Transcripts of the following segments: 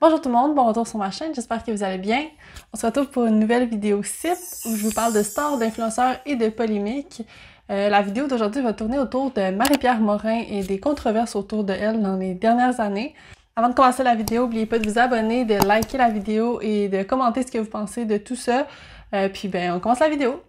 Bonjour tout le monde, bon retour sur ma chaîne, j'espère que vous allez bien. On se retrouve pour une nouvelle vidéo site où je vous parle de stars, d'influenceurs et de polémiques. Euh, la vidéo d'aujourd'hui va tourner autour de Marie-Pierre Morin et des controverses autour de elle dans les dernières années. Avant de commencer la vidéo, n'oubliez pas de vous abonner, de liker la vidéo et de commenter ce que vous pensez de tout ça. Euh, puis ben, on commence la vidéo.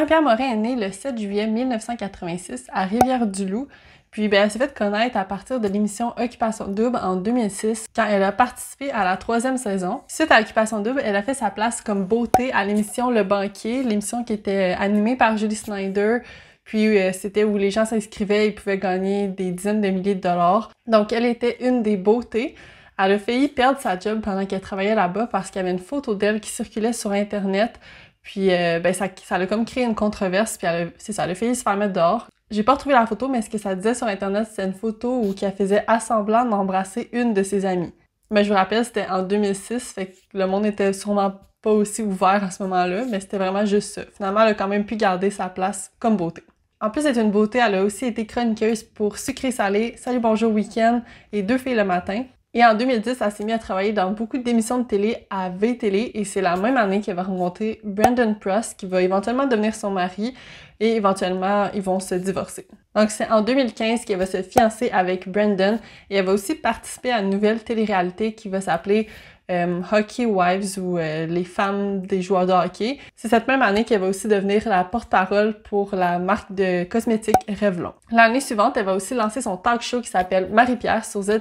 jean pierre Morin est née le 7 juillet 1986 à Rivière-du-Loup. Puis ben, elle s'est faite connaître à partir de l'émission Occupation Double en 2006, quand elle a participé à la troisième saison. Suite à Occupation Double, elle a fait sa place comme beauté à l'émission Le Banquier, l'émission qui était euh, animée par Julie Snyder. Puis euh, c'était où les gens s'inscrivaient et pouvaient gagner des dizaines de milliers de dollars. Donc elle était une des beautés. Elle a failli perdre sa job pendant qu'elle travaillait là-bas parce qu'il y avait une photo d'elle qui circulait sur Internet puis euh, ben, ça, ça a comme créé une controverse, puis c'est ça, elle a failli se faire mettre dehors. J'ai pas retrouvé la photo, mais ce que ça disait sur Internet, c'est une photo où qu'elle faisait assemblant d'embrasser une de ses amies. Mais ben, je vous rappelle, c'était en 2006, fait que le monde était sûrement pas aussi ouvert à ce moment-là, mais c'était vraiment juste ça. Finalement, elle a quand même pu garder sa place comme beauté. En plus d'être une beauté, elle a aussi été chroniqueuse pour Sucré Salé, Salut Bonjour Week-end et Deux filles le matin. Et en 2010, elle s'est mise à travailler dans beaucoup d'émissions de télé à V-Télé et c'est la même année qu'elle va rencontrer Brandon Pross qui va éventuellement devenir son mari et éventuellement ils vont se divorcer. Donc c'est en 2015 qu'elle va se fiancer avec Brandon et elle va aussi participer à une nouvelle télé-réalité qui va s'appeler euh, Hockey Wives ou euh, les femmes des joueurs de hockey. C'est cette même année qu'elle va aussi devenir la porte-parole pour la marque de cosmétiques Revlon. L'année suivante, elle va aussi lancer son talk show qui s'appelle Marie-Pierre sur z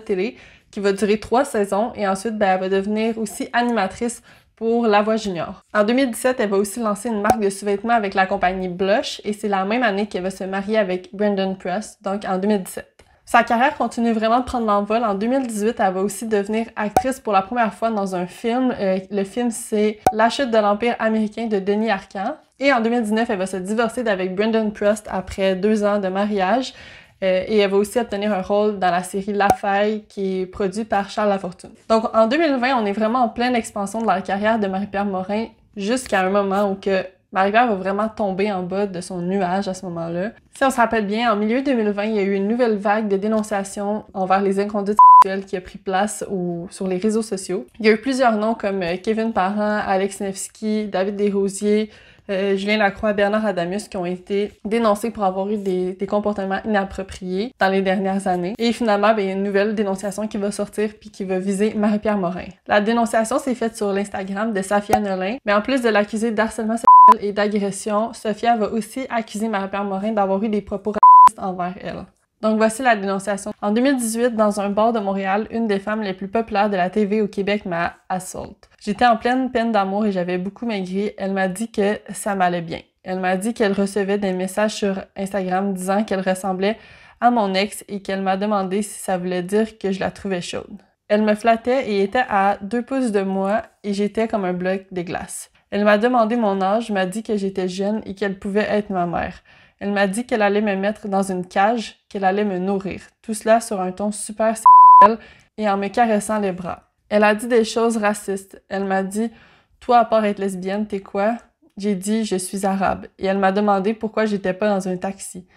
qui va durer trois saisons et ensuite, ben, elle va devenir aussi animatrice pour La Voix Junior. En 2017, elle va aussi lancer une marque de sous-vêtements avec la compagnie Blush et c'est la même année qu'elle va se marier avec Brandon Press, donc en 2017. Sa carrière continue vraiment de prendre l'envol. En 2018, elle va aussi devenir actrice pour la première fois dans un film. Euh, le film, c'est La chute de l'Empire américain de Denis Arcand. Et en 2019, elle va se divorcer d'avec Brendan Prust après deux ans de mariage. Euh, et elle va aussi obtenir un rôle dans la série La Faille qui est produite par Charles Lafortune. Donc en 2020, on est vraiment en pleine expansion de la carrière de Marie-Pierre Morin jusqu'à un moment où que Marie-Pierre va vraiment tomber en bas de son nuage à ce moment-là. Si on se rappelle bien, en milieu 2020, il y a eu une nouvelle vague de dénonciations envers les inconduites sexuelles qui a pris place sur les réseaux sociaux. Il y a eu plusieurs noms comme euh, Kevin Parent, Alex Nevsky, David Desrosiers, euh, Julien Lacroix, Bernard Adamus qui ont été dénoncés pour avoir eu des, comportements inappropriés dans les dernières années. Et finalement, ben, il y a une nouvelle dénonciation qui va sortir puis qui va viser Marie-Pierre Morin. La dénonciation s'est faite sur l'Instagram de Safia Nolin, mais en plus de l'accuser d'harcèlement sexuel et d'agression, Sophia va aussi accuser Marie-Pierre Morin d'avoir eu des propos racistes envers elle. Donc voici la dénonciation. En 2018, dans un bar de Montréal, une des femmes les plus populaires de la TV au Québec m'a assault. J'étais en pleine peine d'amour et j'avais beaucoup maigri. Elle m'a dit que ça m'allait bien. Elle m'a dit qu'elle recevait des messages sur Instagram disant qu'elle ressemblait à mon ex et qu'elle m'a demandé si ça voulait dire que je la trouvais chaude. Elle me flattait et était à deux pouces de moi et j'étais comme un bloc de glace. Elle m'a demandé mon âge, m'a dit que j'étais jeune et qu'elle pouvait être ma mère. Elle m'a dit qu'elle allait me mettre dans une cage, qu'elle allait me nourrir. Tout cela sur un ton super et en me caressant les bras. Elle a dit des choses racistes. Elle m'a dit Toi, à part être lesbienne, t'es quoi J'ai dit Je suis arabe. Et elle m'a demandé pourquoi j'étais pas dans un taxi.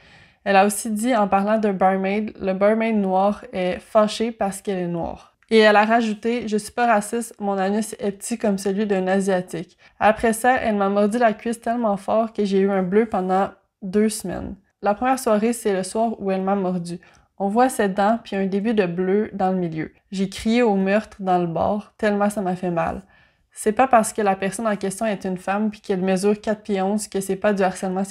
Elle a aussi dit, en parlant d'un barmaid, le barmaid noir est fâché parce qu'elle est noire. Et elle a rajouté Je suis pas raciste, mon anus est petit comme celui d'un Asiatique. Après ça, elle m'a mordu la cuisse tellement fort que j'ai eu un bleu pendant deux semaines. La première soirée, c'est le soir où elle m'a mordu. On voit ses dents puis un début de bleu dans le milieu. J'ai crié au meurtre dans le bord tellement ça m'a fait mal. C'est pas parce que la personne en question est une femme puis qu'elle mesure 4 pieds 11 que c'est pas du harcèlement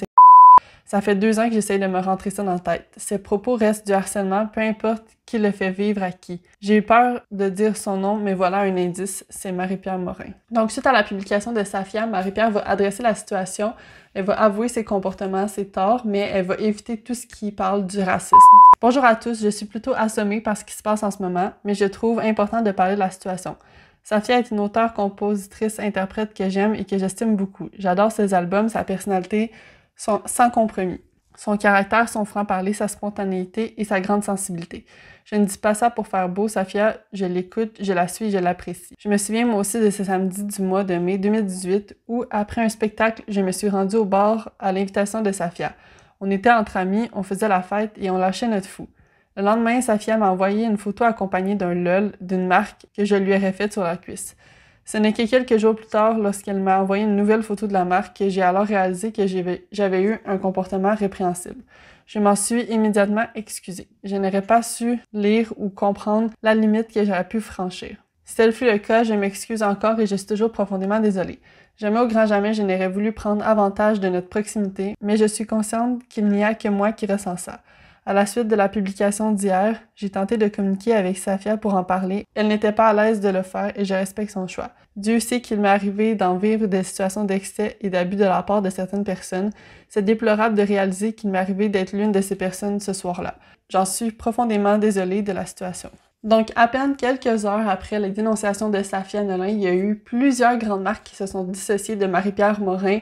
ça fait deux ans que j'essaye de me rentrer ça dans la tête. Ses propos restent du harcèlement, peu importe qui le fait vivre à qui. J'ai eu peur de dire son nom, mais voilà un indice, c'est Marie-Pierre Morin. Donc, suite à la publication de Safia, Marie-Pierre va adresser la situation, elle va avouer ses comportements, ses torts, mais elle va éviter tout ce qui parle du racisme. Bonjour à tous, je suis plutôt assommée par ce qui se passe en ce moment, mais je trouve important de parler de la situation. Safia est une auteure, compositrice, interprète que j'aime et que j'estime beaucoup. J'adore ses albums, sa personnalité, sans compromis. Son caractère, son franc-parler, sa spontanéité et sa grande sensibilité. Je ne dis pas ça pour faire beau, Safia, je l'écoute, je la suis, je l'apprécie. Je me souviens moi aussi de ce samedi du mois de mai 2018 où, après un spectacle, je me suis rendue au bar à l'invitation de Safia. On était entre amis, on faisait la fête et on lâchait notre fou. Le lendemain, Safia m'a envoyé une photo accompagnée d'un LOL d'une marque que je lui aurais faite sur la cuisse. Ce n'est que quelques jours plus tard, lorsqu'elle m'a envoyé une nouvelle photo de la marque, que j'ai alors réalisé que j'avais eu un comportement répréhensible. Je m'en suis immédiatement excusée. Je n'aurais pas su lire ou comprendre la limite que j'aurais pu franchir. Si tel fut le cas, je m'excuse encore et je suis toujours profondément désolée. Jamais au grand jamais je n'aurais voulu prendre avantage de notre proximité, mais je suis consciente qu'il n'y a que moi qui ressens ça. À la suite de la publication d'hier, j'ai tenté de communiquer avec Safia pour en parler. Elle n'était pas à l'aise de le faire et je respecte son choix. Dieu sait qu'il m'est arrivé d'en vivre des situations d'excès et d'abus de la part de certaines personnes. C'est déplorable de réaliser qu'il m'est arrivé d'être l'une de ces personnes ce soir-là. J'en suis profondément désolée de la situation. Donc, à peine quelques heures après les dénonciations de Safia Nolin, il y a eu plusieurs grandes marques qui se sont dissociées de Marie-Pierre Morin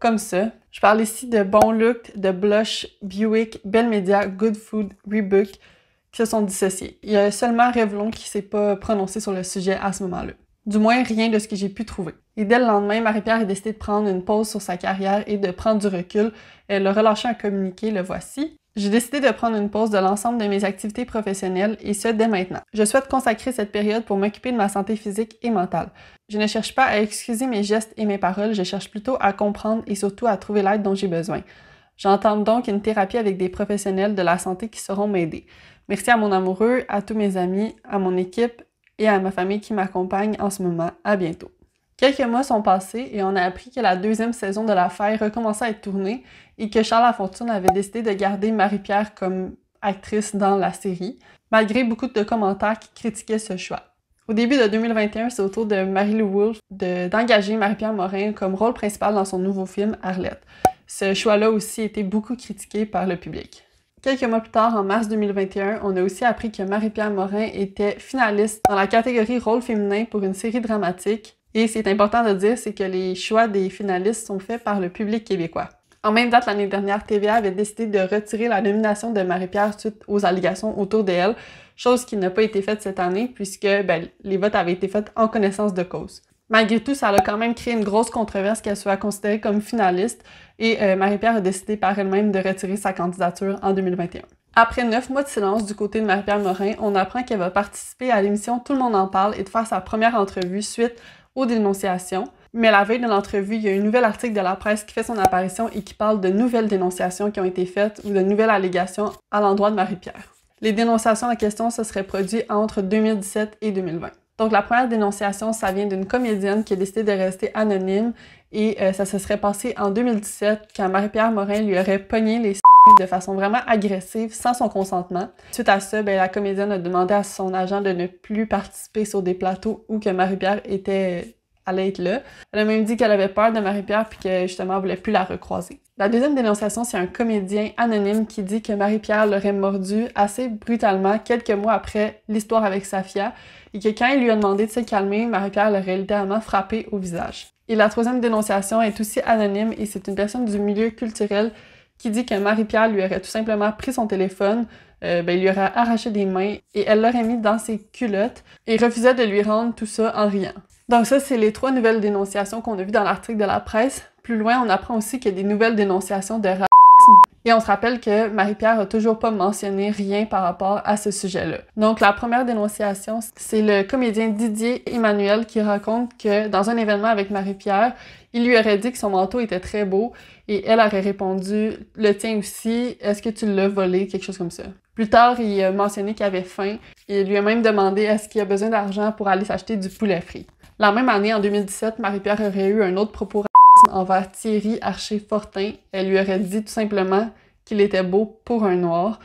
comme ça, je parle ici de Bon Look, de Blush, Buick, Bell Media, Good Food, Rebook, qui se sont dissociés. Il y a seulement Revlon qui s'est pas prononcé sur le sujet à ce moment-là. Du moins, rien de ce que j'ai pu trouver. Et dès le lendemain, Marie-Pierre a décidé de prendre une pause sur sa carrière et de prendre du recul. Elle a relâché un communiqué, le voici. J'ai décidé de prendre une pause de l'ensemble de mes activités professionnelles et ce dès maintenant. Je souhaite consacrer cette période pour m'occuper de ma santé physique et mentale. Je ne cherche pas à excuser mes gestes et mes paroles, je cherche plutôt à comprendre et surtout à trouver l'aide dont j'ai besoin. J'entends donc une thérapie avec des professionnels de la santé qui sauront m'aider. Merci à mon amoureux, à tous mes amis, à mon équipe et à ma famille qui m'accompagne en ce moment. À bientôt. Quelques mois sont passés et on a appris que la deuxième saison de l'affaire recommençait à être tournée et que Charles Lafontaine avait décidé de garder Marie-Pierre comme actrice dans la série, malgré beaucoup de commentaires qui critiquaient ce choix. Au début de 2021, c'est au tour de Marie-Lou Wolfe d'engager Marie-Pierre Morin comme rôle principal dans son nouveau film Arlette. Ce choix-là aussi a été beaucoup critiqué par le public. Quelques mois plus tard, en mars 2021, on a aussi appris que Marie-Pierre Morin était finaliste dans la catégorie rôle féminin pour une série dramatique et c'est important de dire, c'est que les choix des finalistes sont faits par le public québécois. En même date, l'année dernière, TVA avait décidé de retirer la nomination de Marie-Pierre suite aux allégations autour d'elle, chose qui n'a pas été faite cette année puisque ben, les votes avaient été faits en connaissance de cause. Malgré tout, ça a quand même créé une grosse controverse qu'elle soit considérée comme finaliste et euh, Marie-Pierre a décidé par elle-même de retirer sa candidature en 2021. Après neuf mois de silence du côté de Marie-Pierre Morin, on apprend qu'elle va participer à l'émission Tout le monde en parle et de faire sa première entrevue suite aux dénonciations. Mais la veille de l'entrevue, il y a un nouvel article de la presse qui fait son apparition et qui parle de nouvelles dénonciations qui ont été faites ou de nouvelles allégations à l'endroit de Marie-Pierre. Les dénonciations en question se seraient produites entre 2017 et 2020. Donc la première dénonciation, ça vient d'une comédienne qui a décidé de rester anonyme et euh, ça se serait passé en 2017 quand Marie-Pierre Morin lui aurait pogné les de façon vraiment agressive, sans son consentement. Suite à ça, ben, la comédienne a demandé à son agent de ne plus participer sur des plateaux où que Marie-Pierre était allait être là. Elle a même dit qu'elle avait peur de Marie-Pierre puis que justement voulait plus la recroiser. La deuxième dénonciation, c'est un comédien anonyme qui dit que Marie-Pierre l'aurait mordu assez brutalement quelques mois après l'histoire avec Safia et que quand il lui a demandé de se calmer, Marie-Pierre l'aurait littéralement frappé au visage. Et la troisième dénonciation est aussi anonyme et c'est une personne du milieu culturel qui dit que Marie-Pierre lui aurait tout simplement pris son téléphone, euh, ben, il lui aurait arraché des mains et elle l'aurait mis dans ses culottes et refusait de lui rendre tout ça en riant. Donc ça, c'est les trois nouvelles dénonciations qu'on a vues dans l'article de la presse. Plus loin, on apprend aussi qu'il y a des nouvelles dénonciations de racisme. Et on se rappelle que Marie-Pierre a toujours pas mentionné rien par rapport à ce sujet-là. Donc la première dénonciation, c'est le comédien Didier Emmanuel qui raconte que dans un événement avec Marie-Pierre, il lui aurait dit que son manteau était très beau et elle aurait répondu Le tien aussi, est-ce que tu l'as volé Quelque chose comme ça. Plus tard, il a mentionné qu'il avait faim et lui a même demandé est-ce qu'il a besoin d'argent pour aller s'acheter du poulet frit. La même année, en 2017, Marie-Pierre aurait eu un autre propos envers Thierry Archer-Fortin. Elle lui aurait dit tout simplement qu'il était beau pour un noir.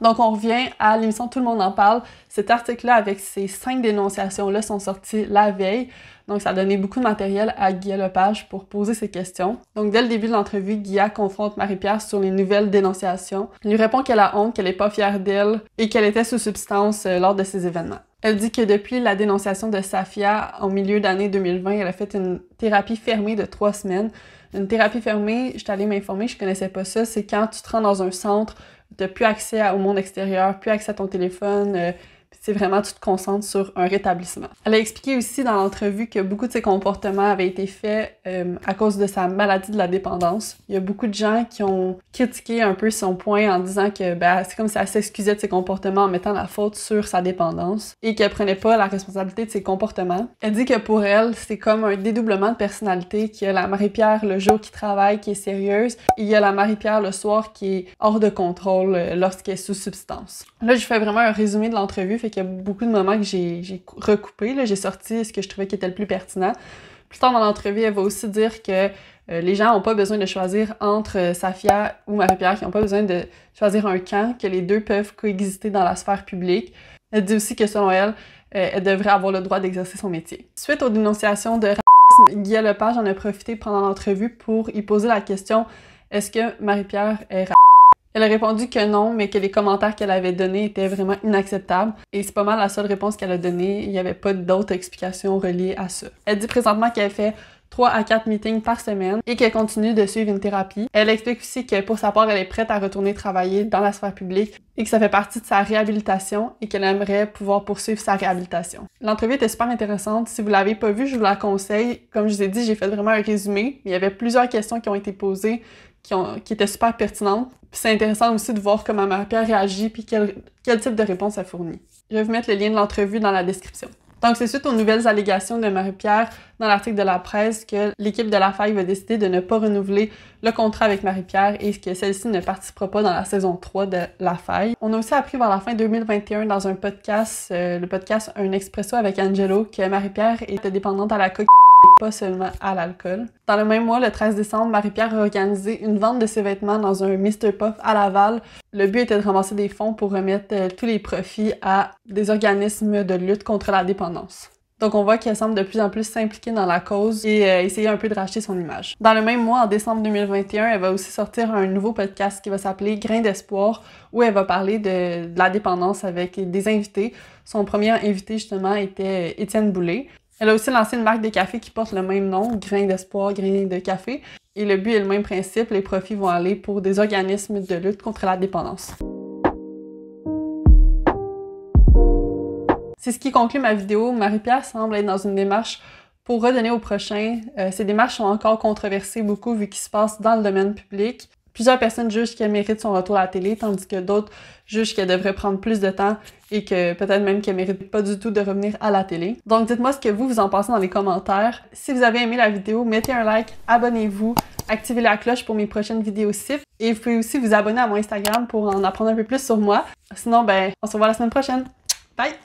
Donc, on revient à l'émission Tout le monde en parle. Cet article-là, avec ses cinq dénonciations-là, sont sortis la veille. Donc, ça a donné beaucoup de matériel à Guillaume Lepage pour poser ses questions. Donc, dès le début de l'entrevue, Guillaume confronte Marie-Pierre sur les nouvelles dénonciations. Il lui répond qu'elle a honte, qu'elle n'est pas fière d'elle et qu'elle était sous substance euh, lors de ces événements. Elle dit que depuis la dénonciation de Safia en milieu d'année 2020, elle a fait une thérapie fermée de trois semaines. Une thérapie fermée, je suis allée m'informer, je connaissais pas ça, c'est quand tu te rends dans un centre, tu n'as plus accès au monde extérieur, plus accès à ton téléphone, euh, c'est vraiment, tu te concentres sur un rétablissement. Elle a expliqué aussi dans l'entrevue que beaucoup de ses comportements avaient été faits euh, à cause de sa maladie de la dépendance. Il y a beaucoup de gens qui ont critiqué un peu son point en disant que ben, c'est comme si elle s'excusait de ses comportements en mettant la faute sur sa dépendance et qu'elle prenait pas la responsabilité de ses comportements. Elle dit que pour elle, c'est comme un dédoublement de personnalité, qu'il y a la Marie-Pierre le jour qui travaille, qui est sérieuse, et il y a la Marie-Pierre le soir qui est hors de contrôle euh, lorsqu'elle est sous substance. Là, je fais vraiment un résumé de l'entrevue fait qu'il y a beaucoup de moments que j'ai recoupé. J'ai sorti ce que je trouvais qui était le plus pertinent. Plus tard dans l'entrevue, elle va aussi dire que euh, les gens n'ont pas besoin de choisir entre euh, Safia ou Marie-Pierre, qui n'ont pas besoin de choisir un camp, que les deux peuvent coexister dans la sphère publique. Elle dit aussi que selon elle, euh, elle devrait avoir le droit d'exercer son métier. Suite aux dénonciations de racisme, Guy Lepage en a profité pendant l'entrevue pour y poser la question est-ce que Marie-Pierre est raciste elle a répondu que non, mais que les commentaires qu'elle avait donnés étaient vraiment inacceptables. Et c'est pas mal la seule réponse qu'elle a donnée. Il n'y avait pas d'autres explications reliées à ça. Elle dit présentement qu'elle fait 3 à 4 meetings par semaine et qu'elle continue de suivre une thérapie. Elle explique aussi que pour sa part, elle est prête à retourner travailler dans la sphère publique et que ça fait partie de sa réhabilitation et qu'elle aimerait pouvoir poursuivre sa réhabilitation. L'entrevue était super intéressante. Si vous l'avez pas vue, je vous la conseille. Comme je vous ai dit, j'ai fait vraiment un résumé. Il y avait plusieurs questions qui ont été posées qui, ont, qui étaient super pertinentes. Puis c'est intéressant aussi de voir comment Marie-Pierre réagit puis quel, type de réponse elle fournit. Je vais vous mettre le lien de l'entrevue dans la description. Donc, c'est suite aux nouvelles allégations de Marie-Pierre dans l'article de la presse que l'équipe de la faille va décider de ne pas renouveler le contrat avec Marie-Pierre et que celle-ci ne participera pas dans la saison 3 de la faille. On a aussi appris vers la fin 2021 dans un podcast, euh, le podcast Un Expresso avec Angelo, que Marie-Pierre était dépendante à la coquille pas seulement à l'alcool. Dans le même mois, le 13 décembre, Marie-Pierre a organisé une vente de ses vêtements dans un Mr. Puff à Laval. Le but était de ramasser des fonds pour remettre euh, tous les profits à des organismes de lutte contre la dépendance. Donc on voit qu'elle semble de plus en plus s'impliquer dans la cause et euh, essayer un peu de racheter son image. Dans le même mois, en décembre 2021, elle va aussi sortir un nouveau podcast qui va s'appeler Grain d'espoir, où elle va parler de, de, la dépendance avec des invités. Son premier invité justement était euh, Étienne Boulay. Elle a aussi lancé une marque de café qui porte le même nom, Grain d'espoir, Grain de café. Et le but est le même principe, les profits vont aller pour des organismes de lutte contre la dépendance. C'est ce qui conclut ma vidéo. Marie-Pierre semble être dans une démarche pour redonner au prochain, euh, ces démarches sont encore controversées beaucoup vu qui se passe dans le domaine public. Plusieurs personnes jugent qu'elle mérite son retour à la télé, tandis que d'autres jugent qu'elle devrait prendre plus de temps et que peut-être même qu'elle mérite pas du tout de revenir à la télé. Donc dites-moi ce que vous vous en pensez dans les commentaires. Si vous avez aimé la vidéo, mettez un like, abonnez-vous, activez la cloche pour mes prochaines vidéos SIF et vous pouvez aussi vous abonner à mon Instagram pour en apprendre un peu plus sur moi. Sinon ben on se voit la semaine prochaine. Bye.